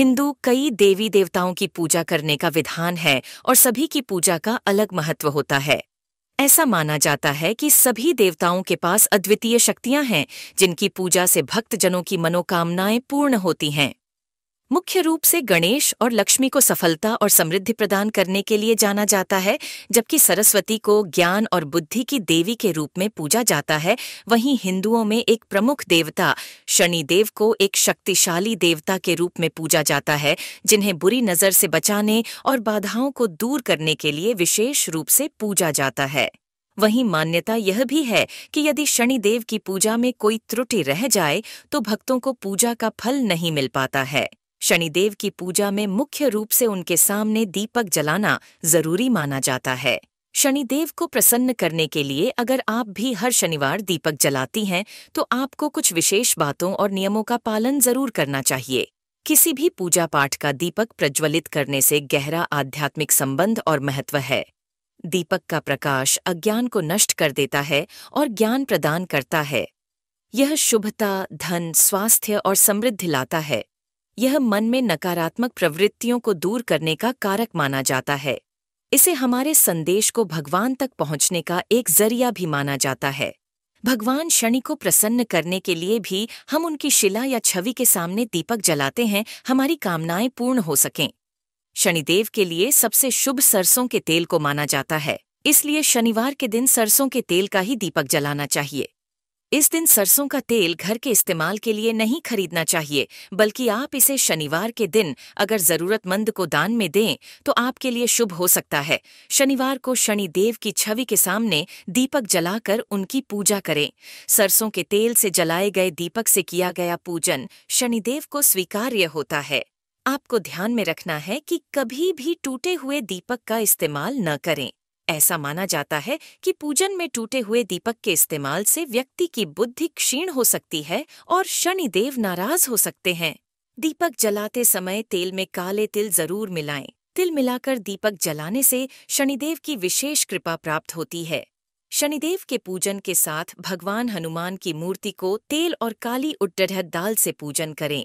हिंदू कई देवी देवताओं की पूजा करने का विधान है और सभी की पूजा का अलग महत्व होता है ऐसा माना जाता है कि सभी देवताओं के पास अद्वितीय शक्तियां हैं जिनकी पूजा से भक्तजनों की मनोकामनाएं पूर्ण होती हैं मुख्य रूप से गणेश और लक्ष्मी को सफलता और समृद्धि प्रदान करने के लिए जाना जाता है जबकि सरस्वती को ज्ञान और बुद्धि की देवी के रूप में पूजा जाता है वहीं हिंदुओं में एक प्रमुख देवता शनिदेव को एक शक्तिशाली देवता के रूप में पूजा जाता है जिन्हें बुरी नज़र से बचाने और बाधाओं को दूर करने के लिए विशेष रूप से पूजा जाता है वहीं मान्यता यह भी है कि यदि शनिदेव की पूजा में कोई त्रुटि रह जाए तो भक्तों को पूजा का फल नहीं मिल पाता है शनिदेव की पूजा में मुख्य रूप से उनके सामने दीपक जलाना जरूरी माना जाता है शनिदेव को प्रसन्न करने के लिए अगर आप भी हर शनिवार दीपक जलाती हैं तो आपको कुछ विशेष बातों और नियमों का पालन जरूर करना चाहिए किसी भी पूजा पाठ का दीपक प्रज्वलित करने से गहरा आध्यात्मिक संबंध और महत्व है दीपक का प्रकाश अज्ञान को नष्ट कर देता है और ज्ञान प्रदान करता है यह शुभता धन स्वास्थ्य और समृद्धि लाता है यह मन में नकारात्मक प्रवृत्तियों को दूर करने का कारक माना जाता है इसे हमारे संदेश को भगवान तक पहुंचने का एक जरिया भी माना जाता है भगवान शनि को प्रसन्न करने के लिए भी हम उनकी शिला या छवि के सामने दीपक जलाते हैं हमारी कामनाएं पूर्ण हो सकें शनिदेव के लिए सबसे शुभ सरसों के तेल को माना जाता है इसलिए शनिवार के दिन सरसों के तेल का ही दीपक जलाना चाहिए इस दिन सरसों का तेल घर के इस्तेमाल के लिए नहीं खरीदना चाहिए बल्कि आप इसे शनिवार के दिन अगर जरूरतमंद को दान में दें तो आपके लिए शुभ हो सकता है शनिवार को शनि देव की छवि के सामने दीपक जलाकर उनकी पूजा करें सरसों के तेल से जलाए गए दीपक से किया गया पूजन शनिदेव को स्वीकार्य होता है आपको ध्यान में रखना है कि कभी भी टूटे हुए दीपक का इस्तेमाल न करें ऐसा माना जाता है कि पूजन में टूटे हुए दीपक के इस्तेमाल से व्यक्ति की बुद्धि क्षीण हो सकती है और शनि देव नाराज हो सकते हैं दीपक जलाते समय तेल में काले तिल जरूर मिलाएं। तिल मिलाकर दीपक जलाने से शनिदेव की विशेष कृपा प्राप्त होती है शनिदेव के पूजन के साथ भगवान हनुमान की मूर्ति को तेल और काली उड्डढ़ दाल से पूजन करें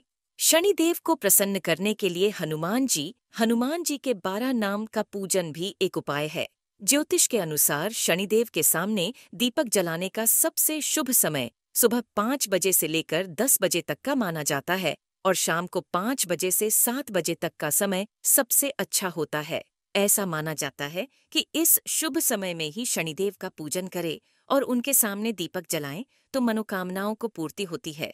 शनिदेव को प्रसन्न करने के लिए हनुमान जी हनुमान जी के बारह नाम का पूजन भी एक उपाय है ज्योतिष के अनुसार शनिदेव के सामने दीपक जलाने का सबसे शुभ समय सुबह पाँच बजे से लेकर दस बजे तक का माना जाता है और शाम को पाँच बजे से सात बजे तक का समय सबसे अच्छा होता है ऐसा माना जाता है कि इस शुभ समय में ही शनिदेव का पूजन करें और उनके सामने दीपक जलाएं तो मनोकामनाओं को पूर्ति होती है